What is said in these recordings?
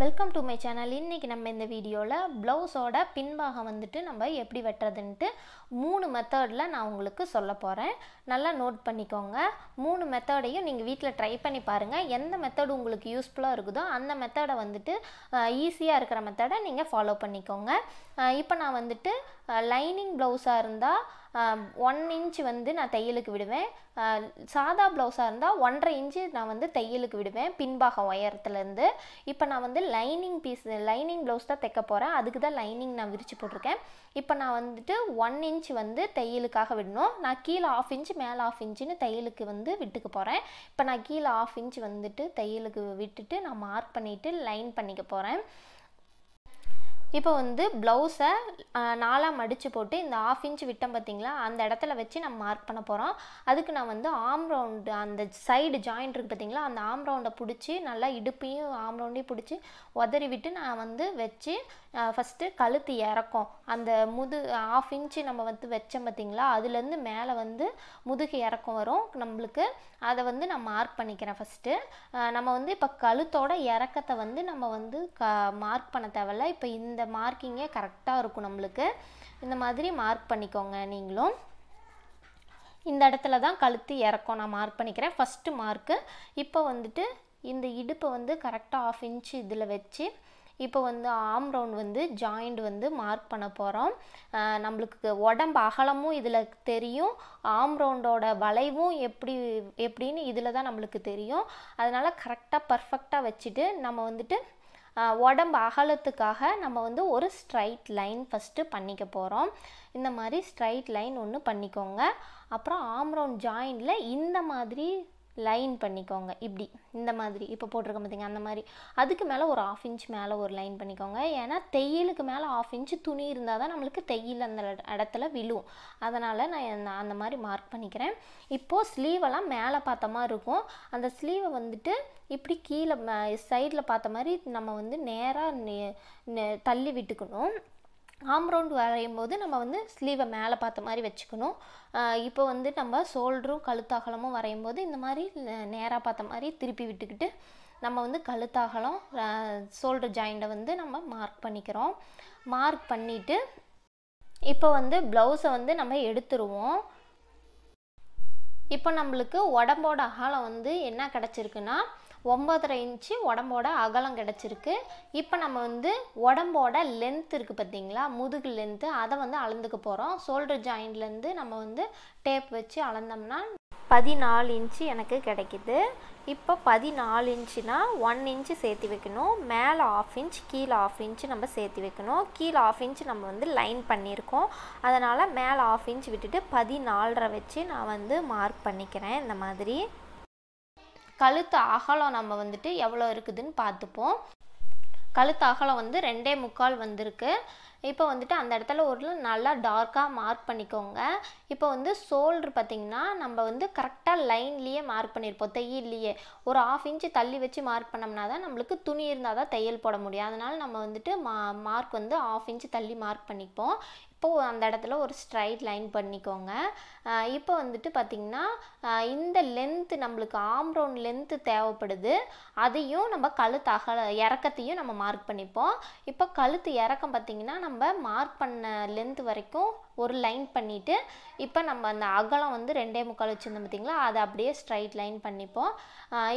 welcome to my channel இன்றைக்கி நம்ம இந்த வீடியோவில் ப்ளவுஸோட பின்பாகம் வந்துட்டு நம்ம எப்படி வெட்டுறதுன்ட்டு மூணு மெத்தடில் நான் உங்களுக்கு சொல்ல போகிறேன் நல்லா நோட் பண்ணிக்கோங்க மூணு மெத்தடையும் நீங்கள் வீட்டில் ட்ரை பண்ணி பாருங்கள் எந்த மெத்தடு உங்களுக்கு யூஸ்ஃபுல்லாக இருக்குதோ அந்த மெத்தடை வந்துட்டு ஈஸியாக இருக்கிற மெத்தடை நீங்கள் ஃபாலோ பண்ணிக்கோங்க இப்போ நான் வந்துட்டு லைனிங் ப்ளவுஸாக இருந்தால் ஒன் இன்ச் வந்து நான் தையலுக்கு விடுவேன் சாதா ப்ளவுஸாக இருந்தால் ஒன்றரை இன்ச்சு நான் வந்து தையலுக்கு விடுவேன் பின்பாகம் உயரத்துலேருந்து இப்போ நான் வந்து லைனிங் பீஸ் லைனிங் ப்ளவுஸ் தான் தைக்க போகிறேன் அதுக்கு தான் லைனிங் நான் விரித்து போட்டிருக்கேன் இப்போ நான் வந்துட்டு ஒன் இன்ச் வந்து தையலுக்காக விடணும் நான் கீழே ஆஃப் இன்ச் மேலே ஆஃப் இன்ச்சுன்னு தையலுக்கு வந்து விட்டுக்க போகிறேன் இப்போ நான் கீழே ஆஃப் இன்ச் வந்துட்டு தையலுக்கு விட்டுட்டு நான் மார்க் பண்ணிவிட்டு லைன் பண்ணிக்க போகிறேன் இப்போ வந்து ப்ளவுஸை நாலாக மடித்து போட்டு இந்த ஆஃப் இன்ச் விட்டம் பார்த்திங்களா அந்த இடத்துல வச்சு நம்ம மார்க் பண்ண போகிறோம் அதுக்கு நான் வந்து ஆம் ரவுண்டு அந்த சைடு ஜாயிண்ட் இருக்குது பார்த்திங்களா அந்த ஆம் ரவுண்டை பிடிச்சி நல்லா இடுப்பையும் ஆம் ரவுண்டையும் பிடிச்சி உதறி விட்டு நான் வந்து வச்சு ஃபஸ்ட்டு கழுத்து இறக்கும் அந்த முது ஆஃப் இன்ச்சு நம்ம வந்து வச்சோம் பார்த்திங்களா அதுலேருந்து மேலே வந்து முதுகு இறக்கம் வரும் நம்மளுக்கு அதை வந்து நான் மார்க் பண்ணிக்கிறேன் ஃபஸ்ட்டு நம்ம வந்து இப்போ கழுத்தோட இறக்கத்தை வந்து நம்ம வந்து க மார்க் பண்ண தேவையில்ல இப்போ இந்த மார்க்கிங்கே கரெக்டாக இருக்கும் நம்மளுக்கு இந்த மாதிரி மார்க் பண்ணிக்கோங்க நீங்களும் இந்த இடத்துல தான் கழுத்து இறக்கும் நான் மார்க் பண்ணிக்கிறேன் ஃபஸ்ட்டு மார்க்கு இப்போ வந்துட்டு இந்த இடுப்பை வந்து கரெக்டாக ஆஃப் இன்ச் இதில் வச்சு இப்போ வந்து ஆம் ரவுண்ட் வந்து ஜாயிண்ட் வந்து மார்க் பண்ண போகிறோம் நம்மளுக்கு உடம்பு அகலமும் இதில் தெரியும் ஆம் ரவுண்டோட வளைவும் எப்படி எப்படின்னு இதில் தான் நம்மளுக்கு தெரியும் அதனால் கரெக்டாக பர்ஃபெக்டாக வச்சுட்டு நம்ம வந்துட்டு உடம்பு அகலத்துக்காக நம்ம வந்து ஒரு ஸ்ட்ரைட் லைன் ஃபஸ்ட்டு பண்ணிக்க போகிறோம் இந்த மாதிரி ஸ்ட்ரைட் லைன் ஒன்று பண்ணிக்கோங்க அப்புறம் ஆம்ரவுண்ட் ஜாயின்டில் இந்த மாதிரி லைன் பண்ணிக்கோங்க இப்படி இந்த மாதிரி இப்போ போட்டிருக்க பார்த்திங்க அந்த மாதிரி அதுக்கு மேலே ஒரு ஆஃப் இன்ச் மேலே ஒரு லைன் பண்ணிக்கோங்க ஏன்னா தையலுக்கு மேலே ஆஃப் இன்ச் துணி இருந்தால் தான் நம்மளுக்கு தையல் அந்த இடத்துல விழும் அதனால் நான் அந்த மாதிரி மார்க் பண்ணிக்கிறேன் இப்போது ஸ்லீவெல்லாம் மேலே பார்த்த மாதிரி இருக்கும் அந்த ஸ்லீவை வந்துட்டு இப்படி கீழே சைடில் பார்த்த மாதிரி நம்ம வந்து நேராக தள்ளி விட்டுக்கணும் ஆம் ரவுண்ட் வரையும் போது நம்ம வந்து ஸ்லீவை மேலே பார்த்த மாதிரி வச்சுக்கணும் இப்போ வந்து நம்ம ஷோல்டரும் கழுத்தாகலமும் வரையும் போது இந்த மாதிரி நேராக பார்த்த மாதிரி திருப்பி விட்டுக்கிட்டு நம்ம வந்து கழுத்தாகலம் ஷோல்டர் ஜாயிண்ட்டை வந்து நம்ம மார்க் பண்ணிக்கிறோம் மார்க் பண்ணிவிட்டு இப்போ வந்து ப்ளவுஸை வந்து நம்ம எடுத்துருவோம் இப்போ நம்மளுக்கு உடம்போட அகலம் வந்து என்ன கிடச்சிருக்குன்னா ஒம்பதரை இன்ச்சு உடம்போட அகலம் கிடச்சிருக்கு இப்போ நம்ம வந்து உடம்போட லென்த் இருக்குது பார்த்திங்களா முதுகு லென்த்து அதை வந்து அளந்துக்க போகிறோம் ஷோல்டர் ஜாயின்ட்லேருந்து நம்ம வந்து டேப் வச்சு அளந்தோம்னா பதினாலு இன்ச்சு எனக்கு கிடைக்கிது இப்போ பதினாலு இன்ச்சுனா ஒன் இன்ச்சு சேர்த்து வைக்கணும் மேலே ஆஃப் இன்ச் கீழே ஆஃப் இன்ச்சு நம்ம சேர்த்து வைக்கணும் கீழே ஆஃப் இன்ச் நம்ம வந்து லைன் பண்ணியிருக்கோம் அதனால் மேலே ஆஃப் இன்ச் விட்டுட்டு பதினாலரை வச்சு நான் வந்து மார்க் பண்ணிக்கிறேன் இந்த மாதிரி கழுத்து அகலம் நம்ம வந்துட்டு எவ்வளோ இருக்குதுன்னு பார்த்துப்போம் கழுத்து அகலம் வந்து ரெண்டே முக்கால் வந்திருக்கு இப்போ வந்துட்டு அந்த இடத்துல ஒரு நல்லா டார்க்காக மார்க் பண்ணிக்கோங்க இப்போ வந்து ஷோல்ட்ரு பார்த்திங்கன்னா நம்ம வந்து கரெக்டாக லைன்லேயே மார்க் பண்ணியிருப்போம் தையிலேயே ஒரு ஆஃப் இன்ச்சு தள்ளி வச்சு மார்க் பண்ணோம்னா தான் நம்மளுக்கு துணி இருந்தால் தான் தையல் போட முடியும் அதனால் நம்ம வந்துட்டு மா மார்க் வந்து ஆஃப் இன்ச்சு தள்ளி மார்க் பண்ணிப்போம் இப்போ அந்த இடத்துல ஒரு ஸ்ட்ரைட் லைன் பண்ணிக்கோங்க இப்போ வந்துட்டு பார்த்திங்கன்னா இந்த லென்த்து நம்மளுக்கு ஆம்ரவுண்ட் லென்த்து தேவைப்படுது அதையும் நம்ம கழுத்து அகல இறக்கத்தையும் நம்ம மார்க் பண்ணிப்போம் இப்போ கழுத்து இறக்கம் பார்த்திங்கன்னா நம்ம மார்க் பண்ண லென்த்து வரைக்கும் ஒரு லைன் பண்ணிவிட்டு இப்போ நம்ம அந்த அகலம் வந்து ரெண்டே முக்கால் வச்சுருந்தோம் பார்த்திங்களா அதை அப்படியே ஸ்ட்ரைட் லைன் பண்ணிப்போம்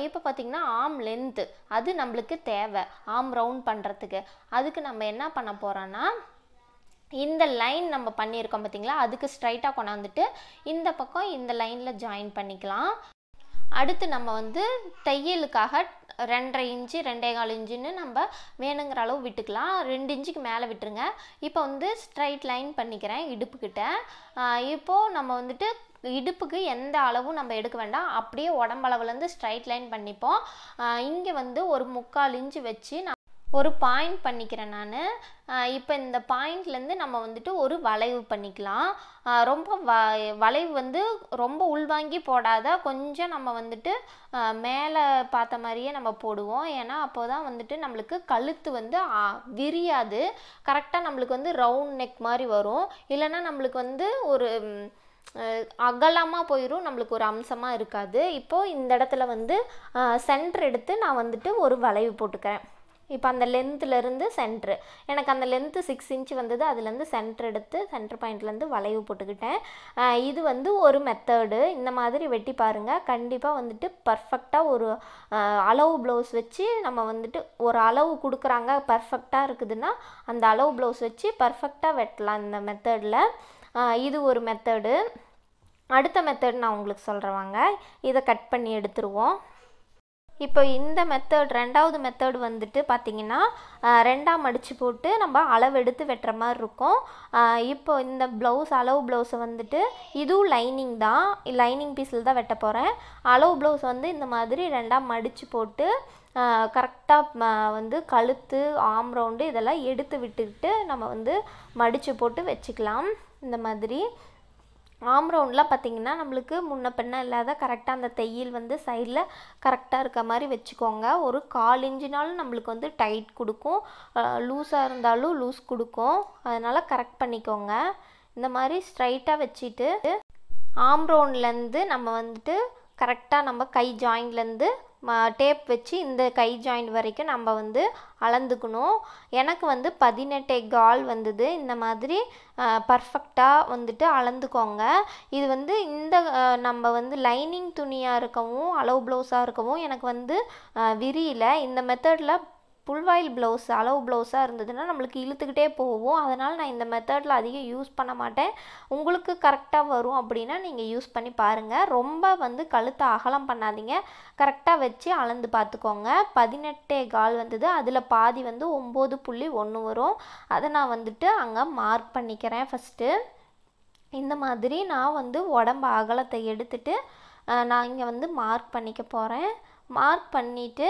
இப்போ பார்த்திங்கன்னா ஆம் லென்த்து அது நம்மளுக்கு தேவை ஆம் ரவுண்ட் பண்ணுறதுக்கு அதுக்கு நம்ம என்ன பண்ண போகிறோன்னா இந்த லைன் நம்ம பண்ணியிருக்கோம் பார்த்தீங்களா அதுக்கு ஸ்ட்ரைட்டாக கொண்டாந்துட்டு இந்த பக்கம் இந்த லைனில் ஜாயின் பண்ணிக்கலாம் அடுத்து நம்ம வந்து தையலுக்காக ரெண்டரை இன்ச்சு ரெண்டே கால் இன்ச்சுன்னு நம்ம வேணுங்கிற அளவு விட்டுக்கலாம் ரெண்டு இன்ச்சுக்கு மேலே விட்டுருங்க இப்போ வந்து ஸ்ட்ரைட் லைன் பண்ணிக்கிறேன் இடுப்புக்கிட்ட இப்போது நம்ம வந்துட்டு இடுப்புக்கு எந்த அளவும் நம்ம எடுக்க வேண்டாம் அப்படியே உடம்பளவுலேருந்து ஸ்ட்ரைட் லைன் பண்ணிப்போம் இங்கே வந்து ஒரு முக்கால் இன்ச்சு வச்சு ஒரு பாயிண்ட் பண்ணிக்கிறேன் நான் இப்போ இந்த பாயிண்ட்லேருந்து நம்ம வந்துட்டு ஒரு வளைவு பண்ணிக்கலாம் ரொம்ப வ வளைவு வந்து ரொம்ப உள்வாங்கி போடாத கொஞ்சம் நம்ம வந்துட்டு மேலே பார்த்த மாதிரியே நம்ம போடுவோம் ஏன்னா அப்போ தான் வந்துட்டு நம்மளுக்கு கழுத்து வந்து விரியாது கரெக்டாக நம்மளுக்கு வந்து ரவுண்ட் நெக் மாதிரி வரும் இல்லைன்னா நம்மளுக்கு வந்து ஒரு அகலமாக போயிடும் நம்மளுக்கு ஒரு அம்சமாக இருக்காது இப்போது இந்த இடத்துல வந்து சென்டர் எடுத்து நான் வந்துட்டு ஒரு வளைவு போட்டுக்கிறேன் இப்போ அந்த லென்த்துலேருந்து சென்ட்ரு எனக்கு அந்த லென்த்து சிக்ஸ் இன்ச் வந்தது அதுலேருந்து சென்ட்ரு எடுத்து சென்ட்ரு பாயிண்ட்லேருந்து வளைவு போட்டுக்கிட்டேன் இது வந்து ஒரு மெத்தடு இந்த மாதிரி வெட்டி பாருங்கள் கண்டிப்பாக வந்துட்டு பர்ஃபெக்டாக ஒரு அளவு ப்ளவுஸ் வச்சு நம்ம வந்துட்டு ஒரு அளவு கொடுக்குறாங்க பர்ஃபெக்டாக இருக்குதுன்னா அந்த அளவு ப்ளவுஸ் வச்சு பர்ஃபெக்டாக வெட்டலாம் இந்த மெத்தடில் இது ஒரு மெத்தடு அடுத்த மெத்தட் நான் உங்களுக்கு சொல்கிறேன் வாங்க இதை கட் பண்ணி எடுத்துருவோம் இப்போ இந்த மெத்தட் ரெண்டாவது மெத்தட் வந்துட்டு பார்த்திங்கன்னா ரெண்டாக மடித்து போட்டு நம்ம அளவெடுத்து வெட்டுற மாதிரி இருக்கும் இப்போ இந்த ப்ளவுஸ் அளவு ப்ளவுஸை வந்துட்டு இதுவும் லைனிங் தான் லைனிங் பீஸில் தான் வெட்ட போகிறேன் அளவு ப்ளவுஸ் வந்து இந்த மாதிரி ரெண்டாக மடித்து போட்டு கரெக்டாக வந்து கழுத்து ஆம் ரவுண்டு இதெல்லாம் எடுத்து விட்டுக்கிட்டு நம்ம வந்து மடித்து போட்டு வச்சுக்கலாம் இந்த மாதிரி ஆம் ரவுண்டில் பார்த்திங்கன்னா நம்மளுக்கு முன்ன பின்ன இல்லாத கரெக்டாக அந்த தையல் வந்து சைடில் கரெக்டாக இருக்க மாதிரி வச்சுக்கோங்க ஒரு கால் இன்ஜினாலும் நம்மளுக்கு வந்து டைட் கொடுக்கும் லூஸாக இருந்தாலும் லூஸ் கொடுக்கும் அதனால் கரெக்ட் பண்ணிக்கோங்க இந்த மாதிரி ஸ்ட்ரைட்டாக வச்சுட்டு ஆம் ரவுண்ட்லேருந்து நம்ம வந்துட்டு கரெக்டாக நம்ம கை ஜாயின்லேருந்து டேப் வச்சு இந்த கை ஜாயிண்ட் வரைக்கும் நம்ம வந்து அளந்துக்கணும் எனக்கு வந்து பதினெட்டு கால் வந்தது இந்த மாதிரி பர்ஃபெக்டாக வந்துட்டு அளந்துக்கோங்க இது வந்து இந்த நம்ம வந்து லைனிங் துணியாக இருக்கவும் அளவு ப்ளவுஸாக இருக்கவும் எனக்கு வந்து விரியல இந்த மெத்தடில் புல்வாயில் ப்ளவுஸ் அளவு ப்ளவுஸாக இருந்ததுன்னா நம்மளுக்கு இழுத்துக்கிட்டே போகும் அதனால் நான் இந்த மெத்தடில் அதிகம் யூஸ் பண்ண மாட்டேன் உங்களுக்கு கரெக்டாக வரும் அப்படின்னா நீங்கள் யூஸ் பண்ணி பாருங்கள் ரொம்ப வந்து கழுத்தை அகலம் பண்ணாதீங்க கரெக்டாக வச்சு அளந்து பார்த்துக்கோங்க பதினெட்டே கால் வந்தது அதில் பாதி வந்து ஒம்பது புள்ளி ஒன்று வரும் அதை நான் வந்துட்டு அங்கே மார்க் பண்ணிக்கிறேன் ஃபஸ்ட்டு இந்த மாதிரி நான் வந்து உடம்பு அகலத்தை எடுத்துட்டு நான் இங்கே வந்து மார்க் பண்ணிக்க போகிறேன் மார்க் பண்ணிவிட்டு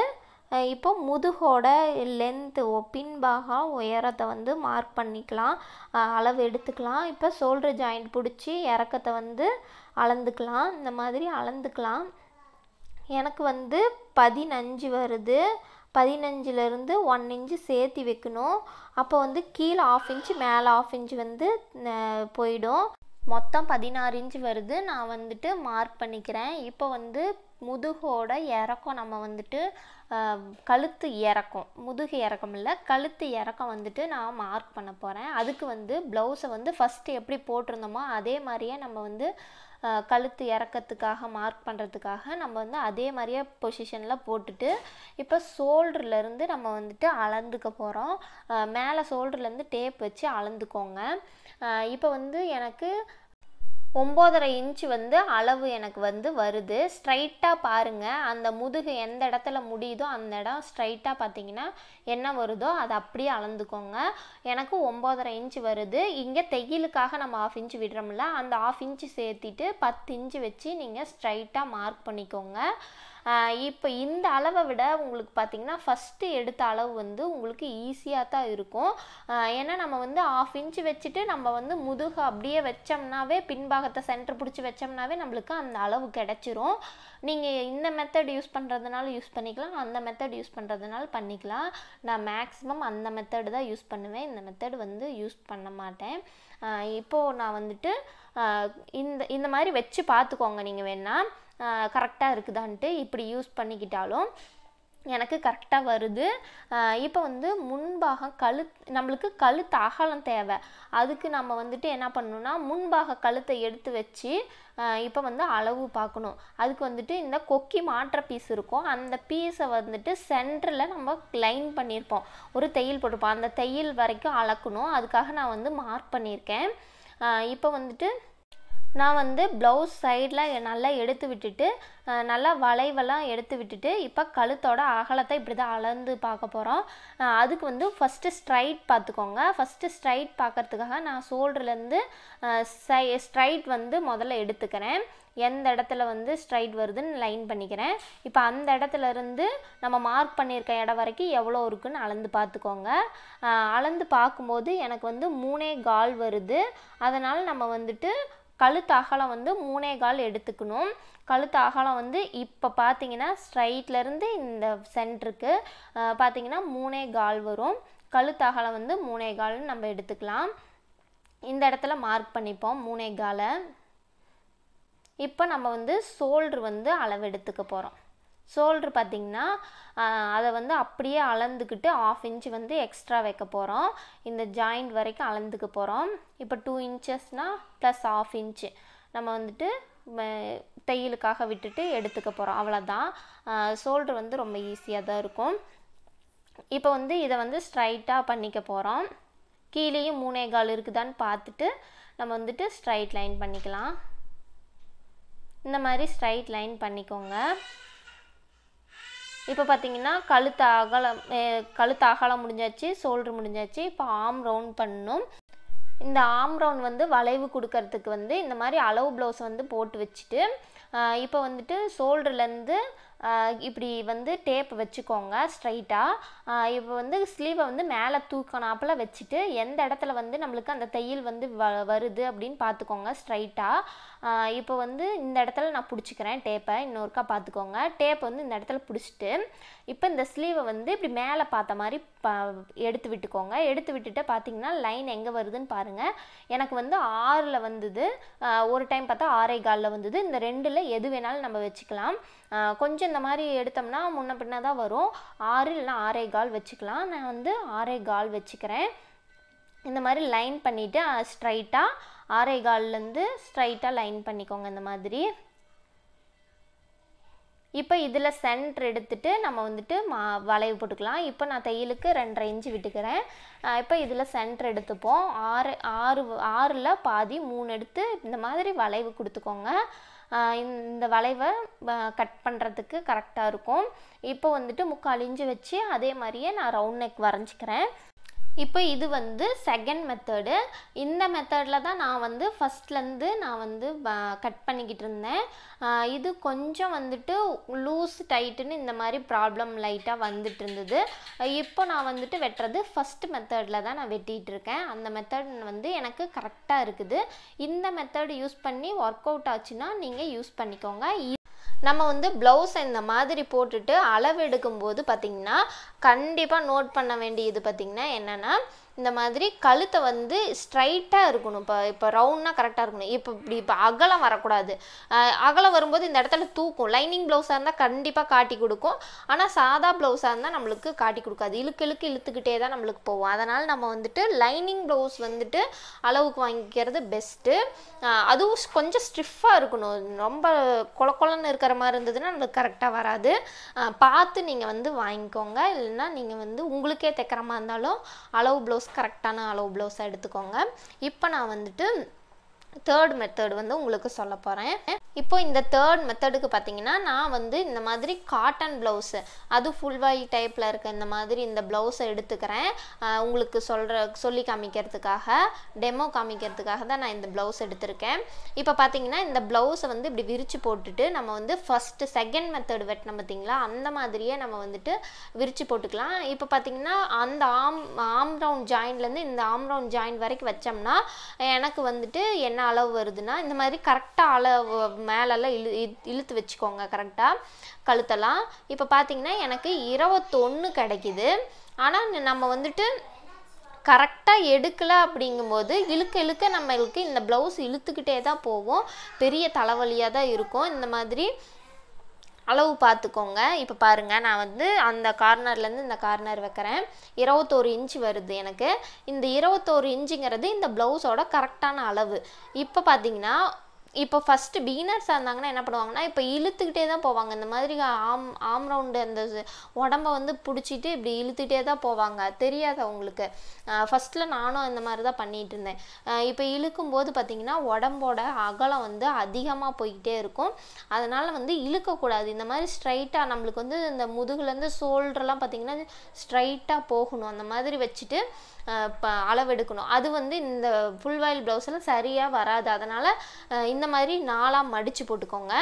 இப்போ முதுகோட லென்த்து பின்பாக உயரத்தை வந்து மார்க் பண்ணிக்கலாம் அளவு எடுத்துக்கலாம் இப்போ ஷோல்டர் ஜாயிண்ட் பிடிச்சி இறக்கத்தை வந்து அளந்துக்கலாம் இந்த மாதிரி அளந்துக்கலாம் எனக்கு வந்து பதினஞ்சு வருது பதினஞ்சுலேருந்து ஒன் இன்ச்சு சேர்த்து வைக்கணும் அப்போ வந்து கீழே ஆஃப் இன்ச்சு மேலே ஆஃப் இன்ச்சு வந்து போயிடும் மொத்தம் பதினாறு இன்ச் வருது நான் வந்துட்டு மார்க் பண்ணிக்கிறேன் இப்போ வந்து முதுகோட இறக்கம் நம்ம வந்துட்டு கழுத்து இறக்கம் முதுகு இறக்கம் இல்லை கழுத்து இறக்கம் வந்துட்டு நான் மார்க் பண்ண போகிறேன் அதுக்கு வந்து ப்ளவுஸை வந்து ஃபஸ்ட்டு எப்படி போட்டிருந்தோமோ அதே மாதிரியே நம்ம வந்து கழுத்து இறக்கத்துக்காக மார்க் பண்ணுறதுக்காக நம்ம வந்து அதே மாதிரியே பொசிஷனில் போட்டுட்டு இப்போ ஷோல்டர்லேருந்து நம்ம வந்துட்டு அளந்துக்க போகிறோம் மேலே ஷோல்டர்லேருந்து டேப் வச்சு அளந்துக்கோங்க இப்போ வந்து எனக்கு ஒம்போதரை இன்ச்சு வந்து அளவு எனக்கு வந்து வருது ஸ்ட்ரைட்டாக பாருங்கள் அந்த முதுகு எந்த இடத்துல முடியுதோ அந்த இடம் ஸ்ட்ரைட்டாக பார்த்தீங்கன்னா என்ன வருதோ அதை அப்படியே அளந்துக்கோங்க எனக்கு ஒம்போதரை இன்ச்சு வருது இங்கே தையலுக்காக நம்ம ஆஃப் இன்ச்சு விடுறோம்ல அந்த ஆஃப் இன்ச்சு சேர்த்திட்டு பத்து இன்ச்சு வச்சு நீங்கள் ஸ்ட்ரைட்டாக மார்க் பண்ணிக்கோங்க இப்போ இந்த அளவை விட உங்களுக்கு பார்த்திங்கன்னா ஃபஸ்ட்டு எடுத்த அளவு வந்து உங்களுக்கு ஈஸியாக தான் இருக்கும் ஏன்னா நம்ம வந்து ஆஃப் இன்ச்சு வச்சுட்டு நம்ம வந்து முதுகு அப்படியே வச்சோம்னாவே பின்பாகத்தை சென்டர் பிடிச்சி வச்சோம்னாவே நம்மளுக்கு அந்த அளவு கிடச்சிரும் நீங்கள் இந்த மெத்தட் யூஸ் பண்ணுறதுனால யூஸ் பண்ணிக்கலாம் அந்த மெத்தட் யூஸ் பண்ணுறதுனால பண்ணிக்கலாம் நான் மேக்ஸிமம் அந்த மெத்தடு தான் யூஸ் பண்ணுவேன் இந்த மெத்தட் வந்து யூஸ் பண்ண மாட்டேன் இப்போது நான் வந்துட்டு இந்த இந்த மாதிரி வச்சு பார்த்துக்கோங்க நீங்கள் வேணால் கரெக்டாக இருக்குதான்ட்டு இப்படி யூஸ் பண்ணிக்கிட்டாலும் எனக்கு கரெக்டாக வருது இப்போ வந்து முன்பாக கழுத் நம்மளுக்கு கழுத்து அகலம் தேவை அதுக்கு நம்ம வந்துட்டு என்ன பண்ணணும்னா முன்பாக கழுத்தை எடுத்து வச்சு இப்போ வந்து அளவு பார்க்கணும் அதுக்கு வந்துட்டு இந்த கொக்கி மாற்ற பீஸ் இருக்கும் அந்த பீஸை வந்துட்டு சென்டரில் நம்ம லைன் பண்ணியிருப்போம் ஒரு தையல் போட்டிருப்போம் அந்த தையல் வரைக்கும் அளக்கணும் அதுக்காக நான் வந்து மார்க் பண்ணியிருக்கேன் இப்போ வந்துட்டு நான் வந்து ப்ளவுஸ் சைடில் நல்லா எடுத்து விட்டுட்டு நல்லா வளைவெல்லாம் எடுத்து விட்டுட்டு இப்போ கழுத்தோட அகலத்தை இப்படி தான் அளந்து பார்க்க போகிறோம் அதுக்கு வந்து ஃபஸ்ட்டு ஸ்ட்ரைட் பார்த்துக்கோங்க ஃபஸ்ட்டு ஸ்ட்ரைட் பார்க்குறதுக்காக நான் ஷோல்டர்லேருந்து சை ஸ்ட்ரைட் வந்து முதல்ல எடுத்துக்கிறேன் எந்த இடத்துல வந்து ஸ்ட்ரைட் வருதுன்னு லைன் பண்ணிக்கிறேன் இப்போ அந்த இடத்துல இருந்து நம்ம மார்க் பண்ணியிருக்க இடம் வரைக்கும் எவ்வளோ இருக்குன்னு அளந்து பார்த்துக்கோங்க அளந்து பார்க்கும்போது எனக்கு வந்து மூணே கால் வருது அதனால் நம்ம வந்துட்டு கழுத்து அகலம் வந்து மூணே கால் எடுத்துக்கணும் கழுத்து அகலம் வந்து இப்போ பார்த்தீங்கன்னா ஸ்ட்ரைட்லேருந்து இந்த சென்டருக்கு பார்த்தீங்கன்னா மூணே கால் வரும் கழுத்து அகலம் வந்து மூணே கால்னு நம்ம எடுத்துக்கலாம் இந்த இடத்துல மார்க் பண்ணிப்போம் மூணே காலை இப்போ நம்ம வந்து சோல்ட்ரு வந்து அளவு எடுத்துக்க போகிறோம் ஷோல்ட்ரு பார்த்திங்கன்னா அதை வந்து அப்படியே அளந்துக்கிட்டு ஆஃப் இன்ச் வந்து எக்ஸ்ட்ரா வைக்க போகிறோம் இந்த ஜாயிண்ட் வரைக்கும் அளந்துக்க போகிறோம் இப்போ டூ இன்ச்சஸ்னால் ப்ளஸ் ஆஃப் இன்ச்சு நம்ம வந்துட்டு தையலுக்காக விட்டுட்டு எடுத்துக்க போகிறோம் அவ்வளோதான் ஷோல்ட்ரு வந்து ரொம்ப ஈஸியாக தான் இருக்கும் இப்போ வந்து இதை வந்து ஸ்ட்ரைட்டாக பண்ணிக்க போகிறோம் கீழேயும் மூணே கால் இருக்குதான்னு பார்த்துட்டு நம்ம வந்துட்டு ஸ்ட்ரைட் லைன் பண்ணிக்கலாம் இந்த மாதிரி ஸ்ட்ரைட் லைன் பண்ணிக்கோங்க இப்போ பார்த்தீங்கன்னா கழுத்து அகலம் கழுத்து அகலம் முடிஞ்சாச்சு ஷோல்ட்ரு முடிஞ்சாச்சு இப்போ ஆம் ரவுண்ட் பண்ணணும் இந்த ஆம் ரவுண்ட் வந்து வளைவு கொடுக்கறதுக்கு வந்து இந்த மாதிரி அளவு ப்ளவுஸ் வந்து போட்டு வச்சுட்டு இப்போ வந்துட்டு ஷோல்டர்லேருந்து இப்படி வந்து டேப் வச்சுக்கோங்க ஸ்ட்ரைட்டாக இப்போ வந்து ஸ்லீவை வந்து மேலே தூக்கணாப்பில் வச்சுட்டு எந்த இடத்துல வந்து நம்மளுக்கு அந்த தையல் வந்து வ வருது அப்படின்னு பார்த்துக்கோங்க ஸ்ட்ரைட்டாக இப்போ வந்து இந்த இடத்துல நான் பிடிச்சிக்கிறேன் டேப்பை இன்னொருக்கா பார்த்துக்கோங்க டேப் வந்து இந்த இடத்துல பிடிச்சிட்டு இப்போ இந்த ஸ்லீவை வந்து இப்படி மேலே பார்த்த மாதிரி எடுத்து விட்டுக்கோங்க எடுத்து விட்டுட்டு பார்த்தீங்கன்னா லைன் எங்கே வருதுன்னு பாருங்கள் எனக்கு வந்து ஆறில் வந்தது ஒரு டைம் பார்த்தா ஆறே காலில் வந்தது இந்த ரெண்டில் எது வேணாலும் நம்ம வச்சுக்கலாம் கொஞ்சம் இந்த மாதிரி எடுத்தோம்னா முன்ன பின்ன தான் வரும் ஆறு இல்லைனா ஆறே கால் வச்சுக்கலாம் நான் வந்து ஆறே கால் வச்சுக்கிறேன் இந்த மாதிரி லைன் பண்ணிவிட்டு ஸ்ட்ரைட்டாக ஆறே கால்லேருந்து ஸ்ட்ரைட்டாக லைன் பண்ணிக்கோங்க இந்த மாதிரி இப்போ இதில் சென்டர் எடுத்துட்டு நம்ம வந்துட்டு மா வளைவு போட்டுக்கலாம் இப்போ நான் தையலுக்கு ரெண்டரை இன்ச்சு விட்டுக்கிறேன் இப்போ இதில் சென்டர் எடுத்துப்போம் ஆறு ஆறு ஆறில் பாதி மூணு எடுத்து இந்த மாதிரி வளைவு கொடுத்துக்கோங்க இந்த வளைவை கட் பண்ணுறதுக்கு கரெக்டாக இருக்கும் இப்போ வந்துட்டு முக்கால் இன்ச்சு வச்சு அதே மாதிரியே நான் ரவுண்ட் நெக் வரைஞ்சிக்கிறேன் இப்போ இது வந்து செகண்ட் மெத்தடு இந்த மெத்தடில் தான் நான் வந்து ஃபஸ்ட்லேருந்து நான் வந்து கட் பண்ணிக்கிட்டு இருந்தேன் இது கொஞ்சம் வந்துட்டு லூஸ் டைட்டுன்னு இந்த மாதிரி ப்ராப்ளம் லைட்டாக வந்துட்டு இருந்தது இப்போ நான் வந்துட்டு வெட்டுறது ஃபஸ்ட் மெத்தடில் தான் நான் வெட்டிகிட்டு இருக்கேன் அந்த மெத்தட் வந்து எனக்கு கரெக்டாக இருக்குது இந்த மெத்தட் யூஸ் பண்ணி ஒர்க் அவுட் ஆச்சுன்னா நீங்கள் யூஸ் பண்ணிக்கோங்க நம்ம வந்து ப்ளவுஸ் இந்த மாதிரி போட்டுட்டு அளவு எடுக்கும்போது பார்த்திங்கன்னா கண்டிப்பாக நோட் பண்ண வேண்டியது பார்த்திங்கன்னா என்னென்னா இந்த மாதிரி கழுத்தை வந்து ஸ்ட்ரைட்டாக இருக்கணும் இப்போ இப்போ ரவுண்டாக கரெக்டாக இருக்கணும் இப்போ இப்படி இப்போ அகலம் வரக்கூடாது அகலம் வரும்போது இந்த இடத்துல தூக்கும் லைனிங் ப்ளவுஸாக இருந்தால் கண்டிப்பாக காட்டி கொடுக்கும் ஆனால் சாதா ப்ளவுஸாக இருந்தால் நம்மளுக்கு காட்டி கொடுக்காது இழுக்கு இழுக்கு இழுத்துக்கிட்டே தான் நம்மளுக்கு போகும் அதனால் நம்ம வந்துட்டு லைனிங் ப்ளவுஸ் வந்துட்டு அளவுக்கு வாங்கிக்கிறது பெஸ்ட்டு அதுவும் கொஞ்சம் ஸ்டிஃபாக இருக்கணும் ரொம்ப குளக்குளன்னு இருக்கிற மாதிரி இருந்ததுன்னா நம்மளுக்கு கரெக்டாக வராது பார்த்து நீங்கள் வந்து வாங்கிக்கோங்க இல்லைன்னா நீங்கள் வந்து உங்களுக்கே தைக்கிற மாதிரி இருந்தாலும் அளவு ப்ளவுஸ் கரெக்டான அளவு ப்ளவுஸாக எடுத்துக்கோங்க இப்போ நான் வந்துட்டு தேர்ட் மெத்தட் வந்து உங்களுக்கு சொல்ல போகிறேன் இப்போ இந்த தேர்ட் மெத்தடுக்கு பார்த்தீங்கன்னா நான் வந்து இந்த மாதிரி காட்டன் ப்ளவுஸு அது ஃபுல் வாய் டைப்பில் இருக்க இந்த மாதிரி இந்த ப்ளவுஸை எடுத்துக்கிறேன் உங்களுக்கு சொல்கிற சொல்லி காமிக்கிறதுக்காக டெமோ காமிக்கிறதுக்காக தான் நான் இந்த ப்ளவுஸ் எடுத்திருக்கேன் இப்போ பார்த்தீங்கன்னா இந்த ப்ளவுஸை வந்து இப்படி விரித்து போட்டுட்டு நம்ம வந்து ஃபஸ்ட்டு செகண்ட் மெத்தடு வெட்டினோம் பார்த்தீங்களா அந்த மாதிரியே நம்ம வந்துட்டு விரித்து போட்டுக்கலாம் இப்போ பார்த்தீங்கன்னா அந்த ஆம் ஆம் ரவுண்ட் ஜாயின்லேருந்து இந்த ஆம் ரவுண்ட் ஜாயின் வரைக்கும் வச்சோம்னா எனக்கு வந்துட்டு என்ன அளவு வருதுன்னா இந்த மாதிரி கரெக்டாக அளவு மேலெல்லாம் இழு இழுத்து வச்சுக்கோங்க கரெக்டாக கழுத்தெல்லாம் இப்போ பார்த்தீங்கன்னா எனக்கு இருபத்தொன்று கிடைக்கிது ஆனால் நம்ம வந்துட்டு கரெக்டாக எடுக்கலை அப்படிங்கும்போது இழுக்க இழுக்க நம்மளுக்கு இந்த ப்ளவுஸ் இழுத்துக்கிட்டே தான் போவோம் பெரிய தலைவலியாக தான் இருக்கும் இந்த மாதிரி அளவு பார்த்துக்கோங்க இப்போ பாருங்கள் நான் வந்து அந்த கார்னர்லேருந்து இந்த கார்னர் வைக்கிறேன் இருபத்தோரு இன்ச்சு வருது எனக்கு இந்த இருபத்தோரு இன்ச்சுங்கிறது இந்த ப்ளவுஸோட கரெக்டான அளவு இப்போ பார்த்தீங்கன்னா இப்போ ஃபஸ்ட்டு பீனர்ஸாக இருந்தாங்கன்னா என்ன பண்ணுவாங்கன்னா இப்போ இழுத்துக்கிட்டே தான் போவாங்க இந்த மாதிரி ஆம் ஆம் ரவுண்டு அந்த உடம்ப வந்து பிடிச்சிட்டு இப்படி இழுத்துக்கிட்டே தான் போவாங்க தெரியாது அவங்களுக்கு ஃபஸ்ட்டில் நானும் இந்த மாதிரி தான் பண்ணிகிட்டு இருந்தேன் இப்போ இழுக்கும் போது பார்த்திங்கன்னா உடம்போட அகலம் வந்து அதிகமாக போய்கிட்டே இருக்கும் அதனால் வந்து இழுக்கக்கூடாது இந்த மாதிரி ஸ்ட்ரைட்டாக நம்மளுக்கு வந்து இந்த முதுகுலேருந்து சோல்ட்ரெலாம் பார்த்திங்கன்னா ஸ்ட்ரைட்டாக போகணும் அந்த மாதிரி வச்சுட்டு ப அளவெடுக்கணும் அது வந்து இந்த ஃபுல் வாயில் ப்ளவுஸில் சரியாக வராது அதனால் இந்த மாதிரி நாலாக மடித்து போட்டுக்கோங்க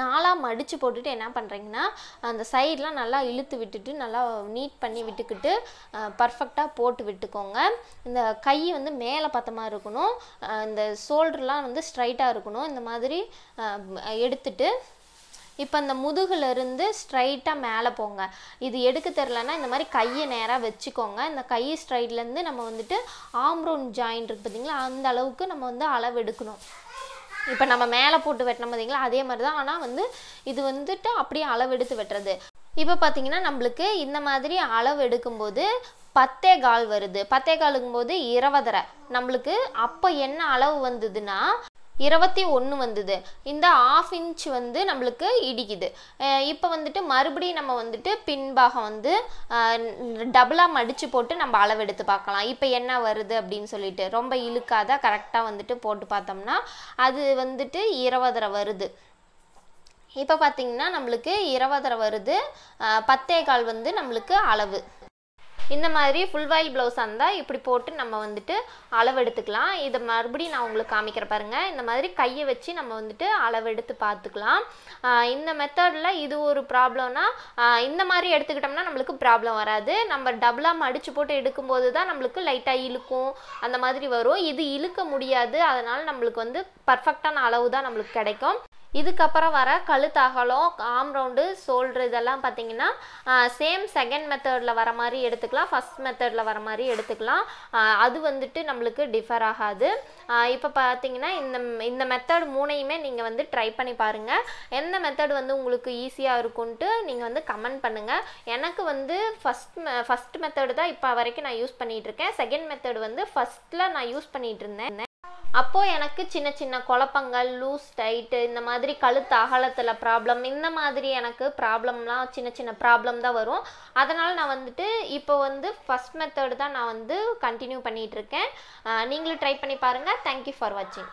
நாலாக மடித்து போட்டுட்டு என்ன பண்ணுறீங்கன்னா அந்த சைடெலாம் நல்லா இழுத்து விட்டுட்டு நல்லா நீட் பண்ணி விட்டுக்கிட்டு பர்ஃபெக்டாக போட்டு விட்டுக்கோங்க இந்த கை வந்து மேலே பார்த்தமாக இருக்கணும் இந்த ஷோல்டர்லாம் வந்து ஸ்ட்ரைட்டாக இருக்கணும் இந்த மாதிரி எடுத்துட்டு இப்போ இந்த முதுகுலேருந்து ஸ்ட்ரைட்டாக மேலே போங்க இது எடுக்க தெரிலனா இந்த மாதிரி கையை நேராக வச்சுக்கோங்க இந்த கை ஸ்ட்ரைட்லேருந்து நம்ம வந்துட்டு ஆம்ரோன் ஜாயின் இருக்கு பார்த்திங்களா அந்த அளவுக்கு நம்ம வந்து அளவு எடுக்கணும் இப்போ நம்ம மேலே போட்டு வெட்டணும் பார்த்தீங்களா அதே மாதிரி தான் ஆனால் வந்து இது வந்துட்டு அப்படியே அளவெடுத்து வெட்டுறது இப்போ பார்த்திங்கன்னா நம்மளுக்கு இந்த மாதிரி அளவு எடுக்கும்போது பத்தே கால் வருது பத்தே காலுங்கும் போது இருபதரை நம்மளுக்கு அப்போ என்ன அளவு வந்ததுன்னா இருபத்தி ஒன்று வந்தது இந்த ஆஃப் இன்ச் வந்து நம்மளுக்கு இடிக்குது இப்போ வந்துட்டு மறுபடியும் நம்ம வந்துட்டு பின்பாகம் வந்து டபுளாக மடித்து போட்டு நம்ம அளவெடுத்து பார்க்கலாம் இப்போ என்ன வருது அப்படின்னு சொல்லிட்டு ரொம்ப இழுக்காத கரெக்டாக வந்துட்டு போட்டு பார்த்தோம்னா அது வந்துட்டு இருபதரை வருது இப்போ பார்த்திங்கன்னா நம்மளுக்கு இருபதரை வருது பத்தே கால் வந்து நம்மளுக்கு அளவு இந்த மாதிரி ஃபுல் வாயில் ப்ளவுஸாக இருந்தால் இப்படி போட்டு நம்ம வந்துட்டு அளவெடுத்துக்கலாம் இதை மறுபடியும் நான் உங்களுக்கு காமிக்கிற பாருங்கள் இந்த மாதிரி கையை வச்சு நம்ம வந்துட்டு அளவெடுத்து பார்த்துக்கலாம் இந்த மெத்தடில் இது ஒரு ப்ராப்ளம்னா இந்த மாதிரி எடுத்துக்கிட்டோம்னா நம்மளுக்கு ப்ராப்ளம் வராது நம்ம டபுளாக மடித்து போட்டு எடுக்கும்போது தான் நம்மளுக்கு லைட்டாக இழுக்கும் அந்த மாதிரி வரும் இது இழுக்க முடியாது அதனால் நம்மளுக்கு வந்து பர்ஃபெக்டான அளவு தான் நம்மளுக்கு கிடைக்கும் இதுக்கப்புறம் வர கழுத்தகலம் ஆம் ரவுண்டு ஷோல்ட்ரு இதெல்லாம் பார்த்தீங்கன்னா சேம் செகண்ட் மெத்தடில் வர மாதிரி எடுத்துக்கலாம் ஃபஸ்ட் மெத்தடில் வர மாதிரி எடுத்துக்கலாம் அது வந்துட்டு நம்மளுக்கு டிஃபர் ஆகாது இப்போ பார்த்தீங்கன்னா இந்த இந்த மெத்தட் மூணையுமே நீங்கள் வந்து ட்ரை பண்ணி பாருங்கள் எந்த மெத்தட் வந்து உங்களுக்கு ஈஸியாக இருக்கும்ன்ட்டு நீங்கள் வந்து கமெண்ட் பண்ணுங்கள் எனக்கு வந்து ஃபஸ்ட் ஃபஸ்ட் மெத்தடு தான் இப்போ வரைக்கும் நான் யூஸ் பண்ணிகிட்ருக்கேன் செகண்ட் மெத்தட் வந்து ஃபஸ்ட்டில் நான் யூஸ் பண்ணிகிட்டு இருந்தேன் அப்போது எனக்கு சின்ன சின்ன குழப்பங்கள் லூஸ் டைட்டு இந்த மாதிரி கழுத்து அகலத்தில் ப்ராப்ளம் இந்த மாதிரி எனக்கு ப்ராப்ளம்லாம் சின்ன சின்ன ப்ராப்ளம் தான் வரும் அதனால் நான் வந்துட்டு இப்போ வந்து ஃபஸ்ட் மெத்தடு தான் நான் வந்து கண்டினியூ பண்ணிகிட்ருக்கேன் நீங்களும் ட்ரை பண்ணி பாருங்கள் தேங்க்யூ ஃபார் வாட்சிங்